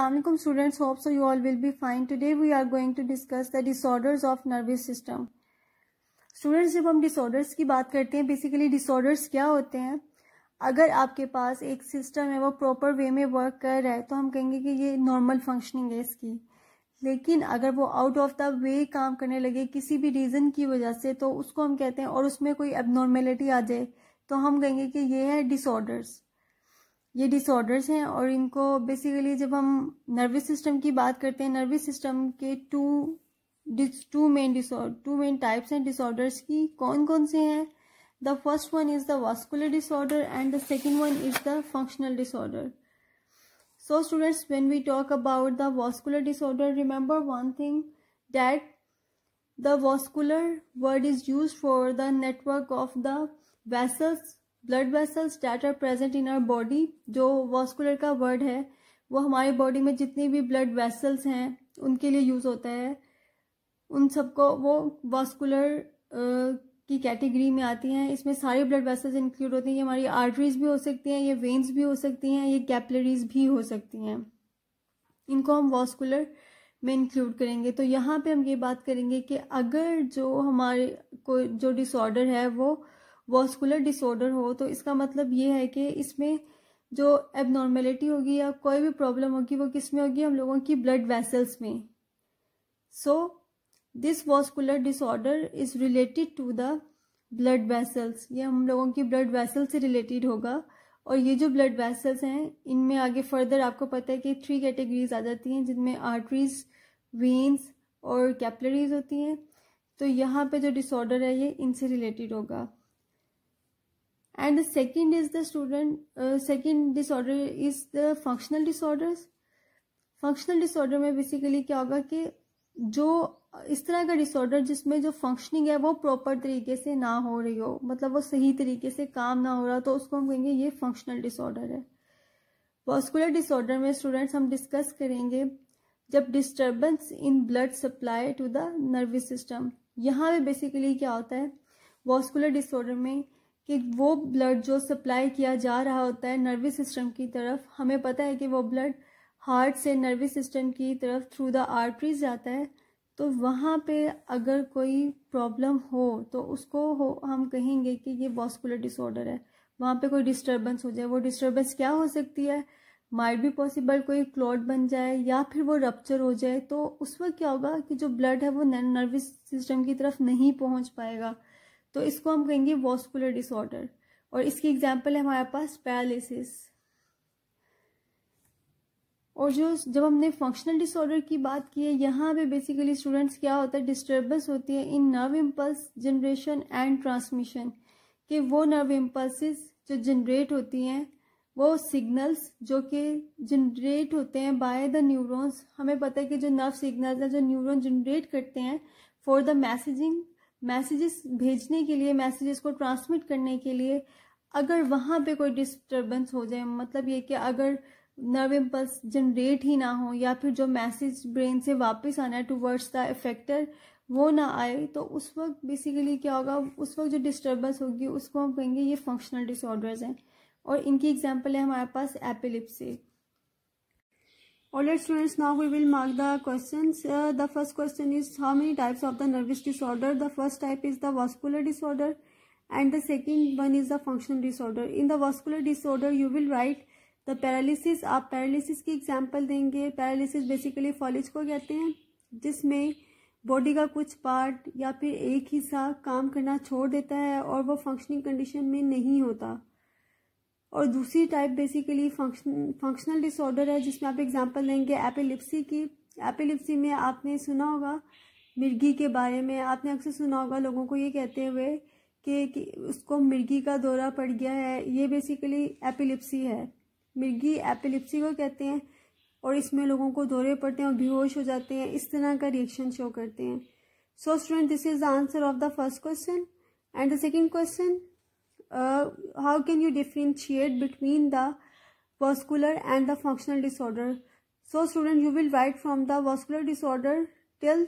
Assalamualaikum students hope so you all will be fine today we are going to discuss the disorders of nervous system students जब हम disorders की बात करते हैं basically disorders क्या होते हैं अगर आपके पास एक सिस्टम है वो प्रॉपर वे में वर्क कर रहा है तो हम कहेंगे कि ये नॉर्मल फंक्शनिंग है इसकी लेकिन अगर वो आउट ऑफ द वे काम करने लगे किसी भी रीज़न की वजह से तो उसको हम कहते हैं और उसमें कोई एबनॉर्मेलिटी आ जाए तो हम कहेंगे कि ये है डिसऑर्डर्स ये डिसऑर्डर्स हैं और इनको बेसिकली जब हम नर्वस सिस्टम की बात करते हैं नर्वस सिस्टम के two two main two main types हैं डिसऑर्डर्स की कौन कौन से हैं the first one is the vascular disorder and the second one is the functional disorder so students when we talk about the vascular disorder remember one thing that the vascular word is use for the network of the vessels blood vessels that are present in our body जो vascular का word है वो हमारी body में जितनी भी blood vessels हैं उनके लिए यूज़ होता है उन सबको वो वॉस्कुलर की कैटेगरी में आती हैं इसमें सारी ब्लड वेसल्स इंक्लूड होती हैं ये हमारी आर्टरीज भी हो सकती हैं ये वेन्स भी हो सकती हैं ये कैपलरीज भी हो सकती हैं इनको हम वॉस्कुलर में इंक्लूड करेंगे तो यहाँ पे हम ये बात करेंगे कि अगर जो हमारे को जो डिसऑर्डर है वो वॉस्कुलर डिसऑर्डर हो तो इसका मतलब ये है कि इसमें जो एबनॉर्मेलिटी होगी या कोई भी प्रॉब्लम होगी वो किस में होगी हम लोगों की ब्लड वेसल्स में so this vascular disorder is related to the blood vessels ये हम लोगों की ब्लड वेसल से रिलेटेड होगा और ये जो ब्लड वेसल्स हैं इनमें आगे फर्दर आपको पता है कि थ्री कैटेगरीज आ जाती हैं जिनमें आर्टरीज वेन्स और कैपलरीज होती हैं तो यहाँ पे जो डिसऑर्डर है ये इनसे रिलेटेड होगा and the second is the student uh, second disorder is the functional disorders functional disorder में बेसिकली क्या होगा कि जो इस तरह का डिसऑर्डर जिसमें जो फंक्शनिंग है वो प्रॉपर तरीके से ना हो रही हो मतलब वो सही तरीके से काम ना हो रहा तो उसको हम कहेंगे ये फंक्शनल डिसऑर्डर है वॉस्कुलर डिसऑर्डर में स्टूडेंट्स हम डिस्कस करेंगे जब disturbance in blood supply to the nervous system यहाँ पे बेसिकली क्या होता है वॉस्कुलर डिसऑर्डर में कि वो ब्लड जो सप्लाई किया जा रहा होता है नर्वस सिस्टम की तरफ हमें पता है कि वो ब्लड हार्ट से नर्वस सिस्टम की तरफ थ्रू द आर्टरीज जाता है तो वहाँ पे अगर कोई प्रॉब्लम हो तो उसको हो हम कहेंगे कि ये वॉस्कुलर डिसऑर्डर है वहाँ पे कोई डिस्टर्बेंस हो जाए वो डिस्टर्बेंस क्या हो सकती है माइट भी पॉसिबल कोई क्लॉट बन जाए या फिर वो रप्चर हो जाए तो उस वक्त क्या होगा कि जो ब्लड है वो नर्वस सिस्टम की तरफ नहीं पहुँच पाएगा तो इसको हम कहेंगे वॉस्कुलर डिसऑर्डर और इसकी एग्जाम्पल है हमारे पास पैरालिसिस और जो जब हमने फंक्शनल डिसऑर्डर की बात की है यहाँ पे बेसिकली स्टूडेंट्स क्या होता है डिस्टर्बेंस होती है in nerve impulse generation and transmission कि वो नर्व इम्पल्सिस जो जनरेट होती हैं वो सिग्नल्स जो कि जनरेट होते हैं बाय द न्यूरॉन्स हमें पता है कि जो नर्व सिग्नल्स हैं जो न्यूरॉन जनरेट करते हैं फॉर द मैसेजिंग मैसेजेस भेजने के लिए मैसेजेस को ट्रांसमिट करने के लिए अगर वहाँ पे कोई डिस्टरबेंस हो जाए मतलब ये कि अगर नर्व इम्पल्स जनरेट ही ना हो या फिर जो मैसेज ब्रेन से वापस आना है टूवर्ड्स द इफेक्टर वो ना आए तो उस वक्त बेसिकली क्या होगा उस वक्त जो डिस्टर्बेंस होगी उसको हम कहेंगे ये फंक्शनल डिसऑर्डर्स हैं और इनकी एग्जांपल है हमारे पास epilepsy Alright students, now we will mark the questions. Uh, the first question is how many types of the nervous disorder? The first type is the vascular disorder and the second one is the functional disorder. In the vascular disorder, you will write the paralysis. आप paralysis की example देंगे Paralysis basically फॉलिज को कहते हैं जिसमें body का कुछ पार्ट या फिर एक हिस्सा काम करना छोड़ देता है और वो फंक्शनिंग कंडीशन में नहीं होता और दूसरी type basically function functional disorder है जिसमें आप एग्जांपल लेंगे एपिलिप्सी की एपिलिप्सी में आपने सुना होगा मिर्गी के बारे में आपने अक्सर सुना होगा लोगों को ये कहते हुए कि, कि उसको मिर्गी का दौरा पड़ गया है ये बेसिकली एपिलिप्सी है मिर्गी एपिलिप्सी को कहते हैं और इसमें लोगों को दौरे पड़ते हैं और बेहोश हो जाते हैं इस तरह का रिएक्शन शो करते हैं so student this is the answer of the first question and the second question uh, how can you differentiate between the vascular and the functional disorder so student you will write from the vascular disorder till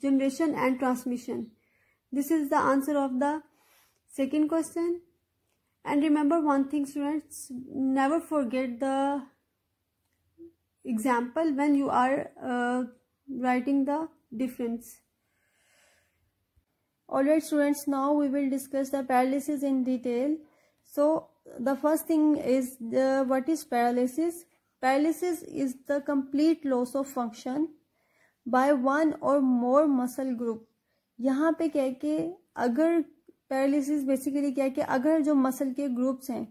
generation and transmission this is the answer of the second question and remember one thing students never forget the example when you are uh, writing the difference all right students, now we will discuss the paralysis in detail. So the first thing is the, what is paralysis? Paralysis is the complete loss of function by one or more muscle group. yahan pe कह ke agar paralysis basically kya है कि अगर जो muscle के groups हैं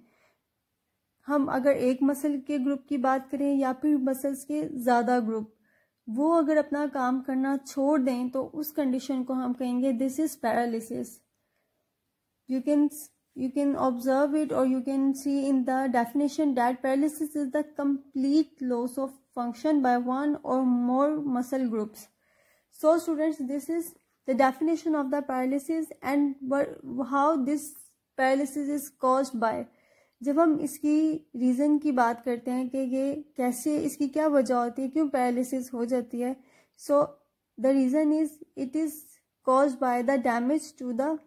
हम अगर एक मसल के ग्रुप की बात करें या फिर मसल्स के ज़्यादा ग्रुप वो अगर अपना काम करना छोड़ दें तो उस कंडीशन को हम कहेंगे this is paralysis you can you can observe it और you can see in the definition that paralysis is the complete loss of function by one or more muscle groups so students this is the definition of the paralysis and how this paralysis is cause by जब हम इसकी reason की बात करते हैं कि ये कैसे इसकी क्या वजह होती है क्यों पैरालिसिस हो जाती है so the reason is it is cause by the damage to the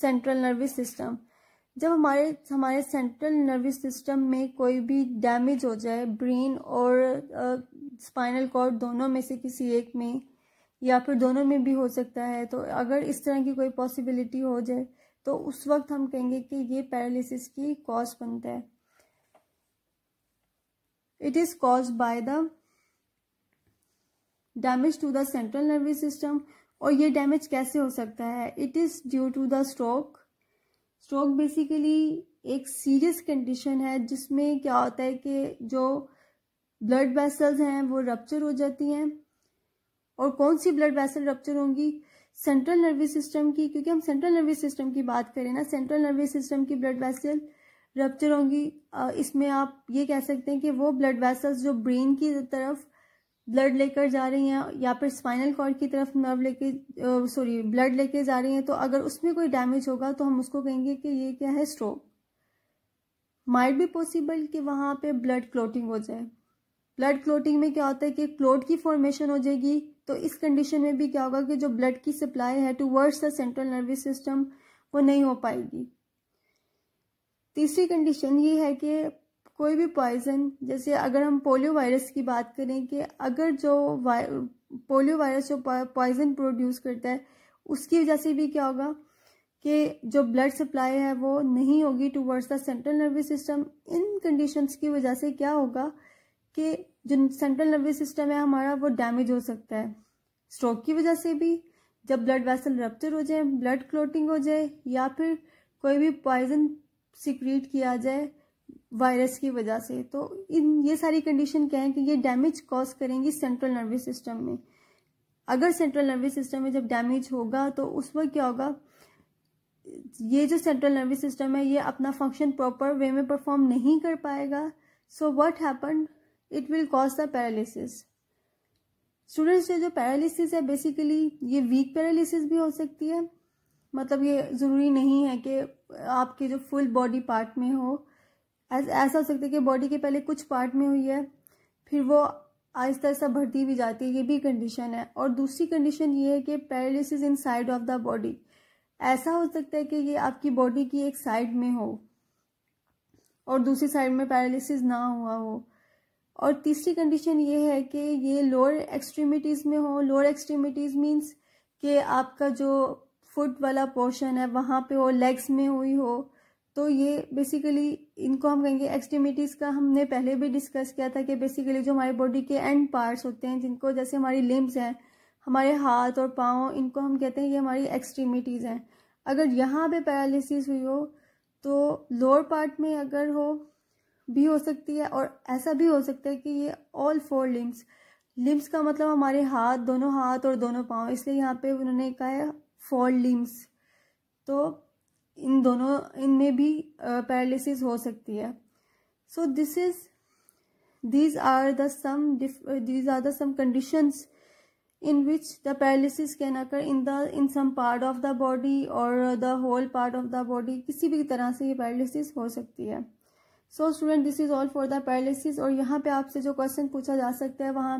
central nervous system जब हमारे हमारे सेंट्रल नर्वस सिस्टम में कोई भी डैमेज हो जाए ब्रेन और स्पाइनल uh, कॉर्ड दोनों में से किसी एक में या फिर दोनों में भी हो सकता है तो अगर इस तरह की कोई पॉसिबिलिटी हो जाए तो उस वक्त हम कहेंगे कि ये पैरालिसिस की कॉज बनता है it is cause by the damage to the central nervous system और ये डैमेज कैसे हो सकता है it is due to the stroke stroke basically एक सीरियस कंडीशन है जिसमें क्या होता है कि जो ब्लड वेसल्स हैं वो रप्चर हो जाती हैं और कौन सी ब्लड वेसल रप्चर होंगी सेंट्रल नर्वस सिस्टम की क्योंकि हम सेंट्रल नर्वस सिस्टम की बात करें ना सेंट्रल नर्वस सिस्टम की ब्लड वेसल रपच्चर होंगी इसमें आप ये कह सकते हैं कि वो ब्लड वेसल्स जो ब्रेन की तरफ ब्लड लेकर जा रही हैं या फिर स्पाइनल कॉर्ड की तरफ नर्व लेके सॉरी ब्लड लेके जा रही हैं तो अगर उसमें कोई डैमेज होगा तो हम उसको कहेंगे कि ये क्या है स्ट्रोक माइट भी पॉसिबल कि वहाँ पे ब्लड क्लोटिंग हो जाए ब्लड क्लोटिंग में क्या होता है कि क्लोट की फॉर्मेशन हो जाएगी तो इस कंडीशन में भी क्या होगा कि जो ब्लड की सप्लाई है towards the central nervous system वो नहीं हो पाएगी तीसरी कंडीशन ये है कि कोई भी पॉइजन जैसे अगर हम पोलियो वायरस की बात करें कि अगर जो पोलियो वायरस जो पॉइजन प्रोड्यूस करता है उसकी वजह से भी क्या होगा कि जो ब्लड सप्लाई है वो नहीं होगी towards the central nervous system इन कंडीशंस की वजह से क्या होगा कि जो सेंट्रल नर्वस सिस्टम है हमारा वो डैमेज हो सकता है स्ट्रोक की वजह से भी जब ब्लड वेसल रप्चर हो जाए ब्लड क्लोटिंग हो जाए या फिर कोई भी पॉइजन सिक्रीट किया जाए वायरस की वजह से तो इन ये सारी कंडीशन क्या है कि ये डैमेज कॉज करेंगी सेंट्रल नर्वस सिस्टम में अगर सेंट्रल नर्वस सिस्टम में जब डैमेज होगा तो उस वक्त क्या होगा ये जो सेंट्रल नर्वस सिस्टम है ये अपना फंक्शन प्रॉपर वे में परफॉर्म नहीं कर पाएगा so what happen it will cause the paralysis students ये जो पैरालिसिस है बेसिकली ये वीक पैरालिसिस भी हो सकती है मतलब ये ज़रूरी नहीं है कि आपके जो फुल बॉडी पार्ट में हो ऐसा हो सकता है कि बॉडी के पहले कुछ पार्ट में हुई है फिर वो आहिस्ता आहिस्ता बढ़ती भी जाती है ये भी कंडीशन है और दूसरी कंडीशन ये है कि paralysis in side of the body ऐसा हो सकता है कि ये आपकी बॉडी की एक साइड में हो और दूसरी साइड में पैरालिसिस ना हुआ हो और तीसरी कंडीशन ये है कि ये लोअर एक्सट्रीमिटीज़ में हो लोअर एक्सट्रीमिटीज़ मीन्स कि आपका जो फुट वाला पोर्शन है वहाँ पे हो लेग्स में हुई हो तो ये बेसिकली इनको हम कहेंगे एक्सट्रीमिटीज़ का हमने पहले भी डिस्कस किया था कि बेसिकली जो हमारी बॉडी के एंड पार्ट्स होते हैं जिनको जैसे हमारी लिम्स हैं हमारे हाथ और पाँव इनको हम कहते हैं ये हमारी एक्सट्रीमिटीज़ हैं अगर यहाँ पर पैरालिसिस हुई हो तो लोअर पार्ट में अगर हो भी हो सकती है और ऐसा भी हो सकता है कि ये ऑल फोर लिम्स लिम्स का मतलब हमारे हाथ दोनों हाथ और दोनों पाँव इसलिए यहाँ पे उन्होंने कहा है फोर लिम्स तो इन दोनों इनमें भी पैरालिसिस हो सकती है so this is these are the some these are the some conditions in which the paralysis can occur in the in some part of the body और the whole part of the body किसी भी तरह से ये paralysis हो सकती है so student this is all for the paralysis और यहाँ पे आपसे जो क्वेश्चन पूछा जा सकता है वहाँ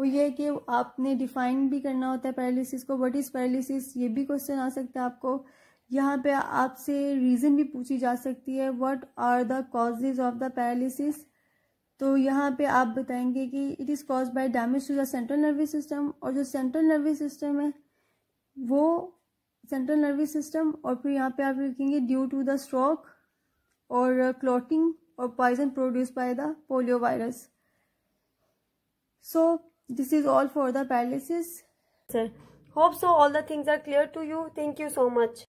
वो ये है कि आपने डिफाइन भी करना होता है पैरालिसिस को व्हाट इज़ पैरालिसिस ये भी क्वेश्चन आ सकता है आपको यहाँ पे आपसे रीज़न भी पूछी जा सकती है what are the causes of the paralysis तो यहाँ पे आप बताएंगे कि it is cause by damage to the central nervous system और जो सेंट्रल नर्वस सिस्टम है वो सेंट्रल नर्वस सिस्टम और फिर यहाँ पे आप लिखेंगे due to the stroke or uh, clotting or poison produced by the polio virus. So this is all for the paralysis. Sir, hope so all the things are clear to you. Thank you so much.